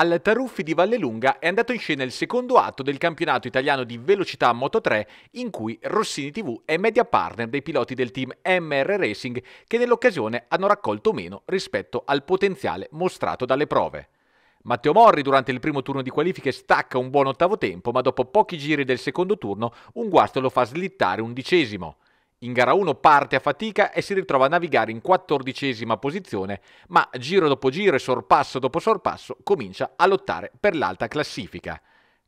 Al Taruffi di Vallelunga è andato in scena il secondo atto del campionato italiano di velocità Moto 3 in cui Rossini TV è media partner dei piloti del team MR Racing che nell'occasione hanno raccolto meno rispetto al potenziale mostrato dalle prove. Matteo Morri durante il primo turno di qualifiche stacca un buon ottavo tempo, ma dopo pochi giri del secondo turno un guasto lo fa slittare undicesimo. In gara 1 parte a fatica e si ritrova a navigare in quattordicesima posizione, ma giro dopo giro e sorpasso dopo sorpasso comincia a lottare per l'alta classifica.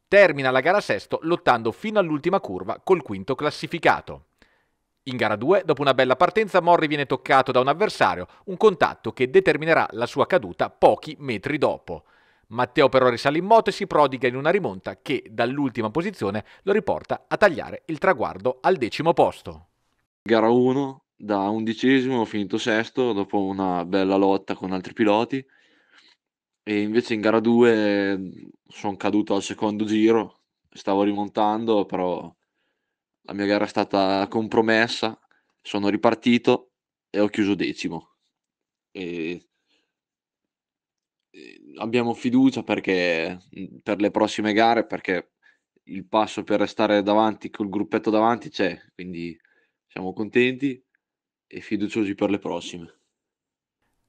Termina la gara sesto lottando fino all'ultima curva col quinto classificato. In gara 2, dopo una bella partenza, Morri viene toccato da un avversario, un contatto che determinerà la sua caduta pochi metri dopo. Matteo però risale in moto e si prodiga in una rimonta che, dall'ultima posizione, lo riporta a tagliare il traguardo al decimo posto gara 1 da undicesimo ho finito sesto dopo una bella lotta con altri piloti e invece in gara 2 mm, sono caduto al secondo giro, stavo rimontando però la mia gara è stata compromessa, sono ripartito e ho chiuso decimo. E... E abbiamo fiducia perché mm, per le prossime gare perché il passo per restare davanti col gruppetto davanti c'è, quindi siamo contenti e fiduciosi per le prossime.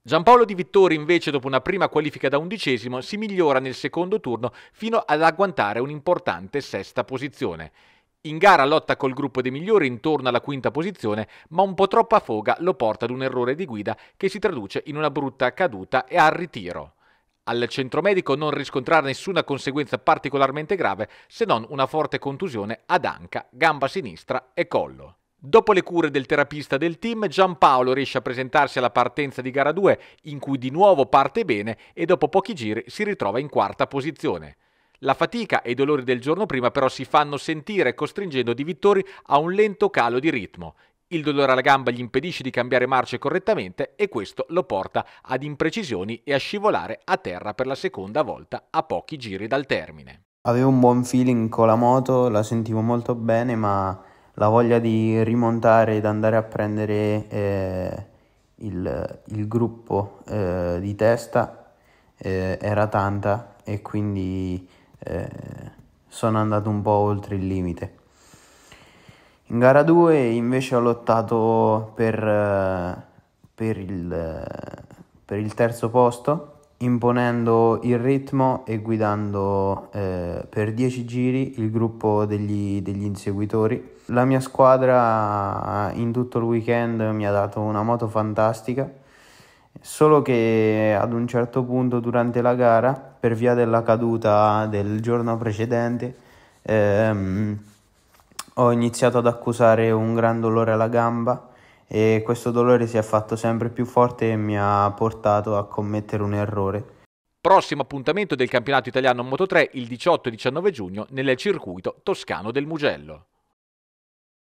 Giampaolo Di Vittori invece dopo una prima qualifica da undicesimo si migliora nel secondo turno fino ad agguantare un'importante sesta posizione. In gara lotta col gruppo dei migliori intorno alla quinta posizione, ma un po' troppa foga lo porta ad un errore di guida che si traduce in una brutta caduta e al ritiro. Al centromedico non riscontrare nessuna conseguenza particolarmente grave se non una forte contusione ad anca, gamba sinistra e collo. Dopo le cure del terapista del team, Giampaolo riesce a presentarsi alla partenza di gara 2, in cui di nuovo parte bene e dopo pochi giri si ritrova in quarta posizione. La fatica e i dolori del giorno prima però si fanno sentire costringendo Di Vittori a un lento calo di ritmo. Il dolore alla gamba gli impedisce di cambiare marce correttamente e questo lo porta ad imprecisioni e a scivolare a terra per la seconda volta a pochi giri dal termine. Avevo un buon feeling con la moto, la sentivo molto bene, ma la voglia di rimontare ed andare a prendere eh, il, il, gruppo eh, di testa eh, era tanta e quindi eh, sono andato un po' oltre il limite. In gara 2 invece ho lottato per, eh, per, il, per il terzo posto imponendo il ritmo e guidando eh, per 10 giri il gruppo degli, degli, inseguitori. La mia squadra in tutto il weekend mi ha dato una moto fantastica, solo che ad un certo punto durante la gara, per via della caduta del giorno precedente, ehm, ho iniziato ad accusare un gran dolore alla gamba e questo dolore si è fatto sempre più forte e mi ha portato a commettere un errore. Prossimo appuntamento del campionato italiano Moto 3 il 18 19 giugno nel circuito toscano del Mugello.